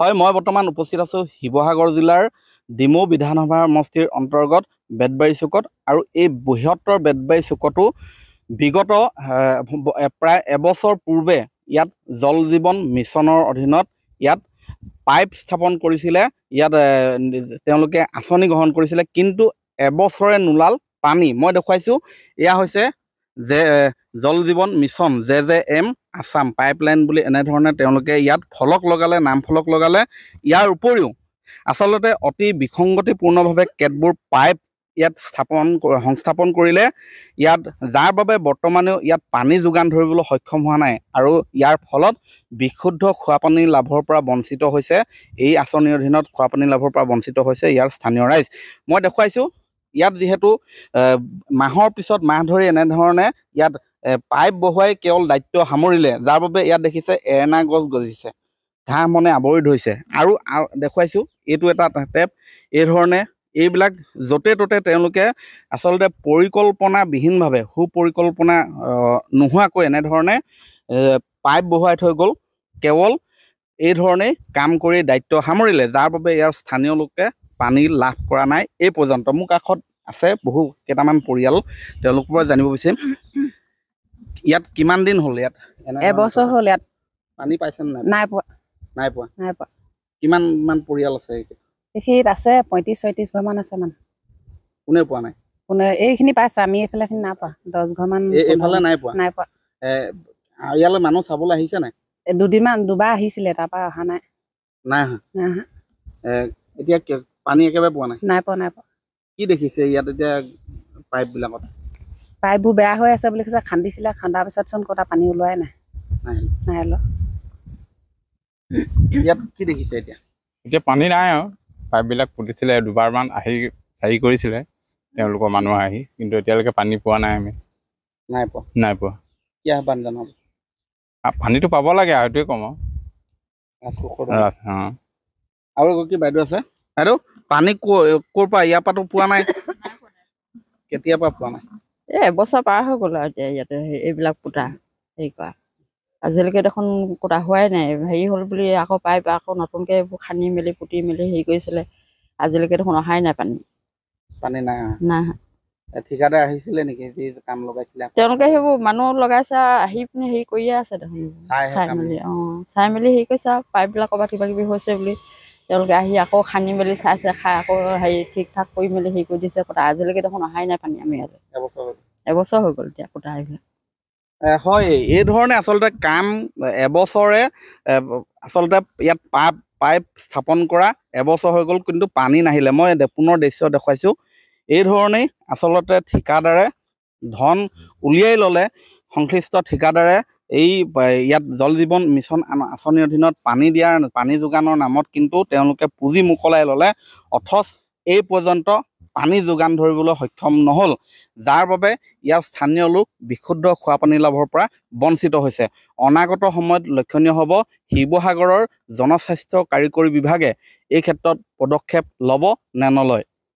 হয় মই বৰ্তমান উপস্থিত আছোঁ শিৱসাগৰ জিলাৰ ডিমৌ বিধানসভা সমষ্টিৰ অন্তৰ্গত বেদবাৰী চুকত আৰু এই বৃহত্তৰ বেদবাৰী চুকতো বিগত প্ৰায় এবছৰ পূৰ্বে ইয়াত জল জীৱন মিছনৰ অধীনত ইয়াত পাইপ স্থাপন কৰিছিলে ইয়াত তেওঁলোকে আঁচনি গ্ৰহণ কৰিছিলে কিন্তু এবছৰে নোলাল পানী মই দেখুৱাইছোঁ এয়া হৈছে যে Jal Jeevan mission J J M Assam pipeline বুলি এনেধৰণে তেওঁলোকে ইয়াত ফলক লগালে নাম ফলক লগালে ইয়াৰ উপৰিও আচলতে অতি বিসংগতিপূৰ্ণভাৱে কেতবোৰ পাইপ ইয়াত স্থাপন সংস্থাপন কৰিলে ইয়াত যাৰ বাবে বৰ্তমানেও ইয়াত পানী যোগান ধৰিবলৈ সক্ষম হোৱা নাই আৰু ইয়াৰ ফলত বিশুদ্ধ খোৱাপানী লাভৰ পৰা বঞ্চিত হৈছে এই আঁচনিৰ অধীনত খোৱাপানী লাভৰ পৰা বঞ্চিত হৈছে ইয়াৰ স্থানীয় ৰাইজ মই দেখুৱাইছোঁ ইয়াত যিহেতু মাহৰ পিছত মাহ ধৰি এনেধৰণে ইয়াত পাইপ বহুৱাই কেৱল দায়িত্ব সামৰিলে যাৰ বাবে ইয়াত দেখিছে এৰেনা গছ গজিছে ঘাঁহ মনে আৱৰি ধৰিছে আৰু দেখুৱাইছোঁ এইটো এটা টেপ এইধৰণে এইবিলাক য'তে ত'তে তেওঁলোকে আচলতে পৰিকল্পনাবিহীনভাৱে সুপৰিকল্পনা নোহোৱাকৈ এনেধৰণে পাইপ বহুৱাই থৈ গ'ল কেৱল এইধৰণেই কাম কৰি দায়িত্ব সামৰিলে যাৰ বাবে ইয়াৰ স্থানীয় লোকে পানী লাভ কৰা নাই এই পৰ্যন্ত মোৰ কাষত আছে বহু কেইটামান পৰিয়াল তেওঁলোকৰ পৰা জানিব বিচাৰিম ইয়াত কিমান দিন হ'ল ইয়াত এবছৰ হ'ল ইয়াত পানী পাইছে নাই পোৱা নাই পোৱা নাই পোৱা কিমান মান পৰিয়াল আছে এইখিনিত আছে পঁয়ত্ৰিছ ছয়ত্ৰিছ ঘৰমান আছে মানে কোনে পোৱা নাই কোনে এইখিনি পাইছে আমি এইফালে নাই পোৱা দহ ঘৰমান নাই পোৱা নাই পোৱা ইয়ালৈ মানুহ চাবলৈ আহিছে নাই দুদিনমান দুবাৰ আহিছিলে তাৰপৰা অহা নাই নাই নাই অহা এতিয়া পানী একেবাৰে পোৱা নাই নাই পোৱা নাই পোৱা কি দেখিছে ইয়াত এতিয়া পাইপবিলাকত পাইপবোৰ বেয়া হৈ আছে বুলি কৈছে খান্দিছিলে খান্দাৰ পিছতচোন কটা পানী ওলোৱাই নাই নাই ওলোৱা ইয়াত কি দেখিছে এতিয়া এতিয়া পানী নাই আৰু পাইপবিলাক পুতিছিলে দুবাৰমান আহি হেৰি কৰিছিলে তেওঁলোকৰ মানুহ আহি কিন্তু এতিয়ালৈকে পানী পোৱা নাই আমি নাই পোৱা নাই পোৱা কি আহ্বান জনাব পানীটো পাব লাগে আৰু এইটোৱে কম আৰু অঁ আৰু এগৰাকী বাইদেউ আছে বাইদেউ পানী কৰ পৰা ইয়াৰ পৰাতো পোৱা নাই কেতিয়াৰ পৰা পোৱা নাই এই এবছৰ পাৰ হৈ গ'ল আৰু এতিয়া ইয়াতে এইবিলাক পোতা হেৰি কৰা আজিলৈকে দেখোন কোটা হোৱাই নাই হেৰি হ'ল বুলি আকৌ পাই আকৌ নতুনকে এইবোৰ খান্দি মেলি পুতি মেলি হেৰি কৰিছিলে আজিলৈকে দেখোন অহাই নাই পানী পানী নাই নাই ঠিকাদাৰ আহিছিলে নেকি কাম লগাইছিলে তেওঁলোকে সেইবোৰ মানুহ লগাইছে আহি পিনে হেৰি কৰিয়ে আছে দেখোন চাই মেলি অঁ চাই মেলি হেৰি কৰিছে আৰু পাইপবিলাক ক'ৰবাত কিবা কিবি হৈছে বুলি তেওঁলোকে আহি আকৌ খানি মেলি চাইছে খাই আকৌ হেৰি ঠিক ঠাক কৰি মেলি হেৰি কৰি দিছে কটা আজিলৈকে দেখোন অহাই নাই পানী আমি ইয়ালৈ এবছৰ হৈ গ'ল এতিয়া কোটা হয় এই ধৰণে আচলতে কাম এবছৰে আচলতে ইয়াত পাপ পাইপ স্থাপন কৰা এবছৰ হৈ গ'ল কিন্তু পানী নাহিলে মই পুনৰ দৃশ্য দেখুৱাইছোঁ এই ধৰণেই আচলতে ঠিকাদাৰে ধন উলিয়াই ল'লে সংশ্লিষ্ট ঠিকাদাৰে এই ইয়াত জল জীৱন মিছন আঁচনিৰ অধীনত পানী দিয়াৰ পানী যোগানৰ নামত কিন্তু তেওঁলোকে পুঁজি মোকলাই ল'লে অথচ এই পৰ্যন্ত পানী যোগান ধৰিবলৈ সক্ষম নহ'ল যাৰ বাবে ইয়াৰ স্থানীয় লোক বিশুদ্ধ খোৱাপানী লাভৰ পৰা বঞ্চিত হৈছে অনাগত সময়ত লক্ষণীয় হ'ব শিৱসাগৰৰ জনস্বাস্থ্য কাৰিকৰী বিভাগে এই ক্ষেত্ৰত পদক্ষেপ ল'ব নে নলয়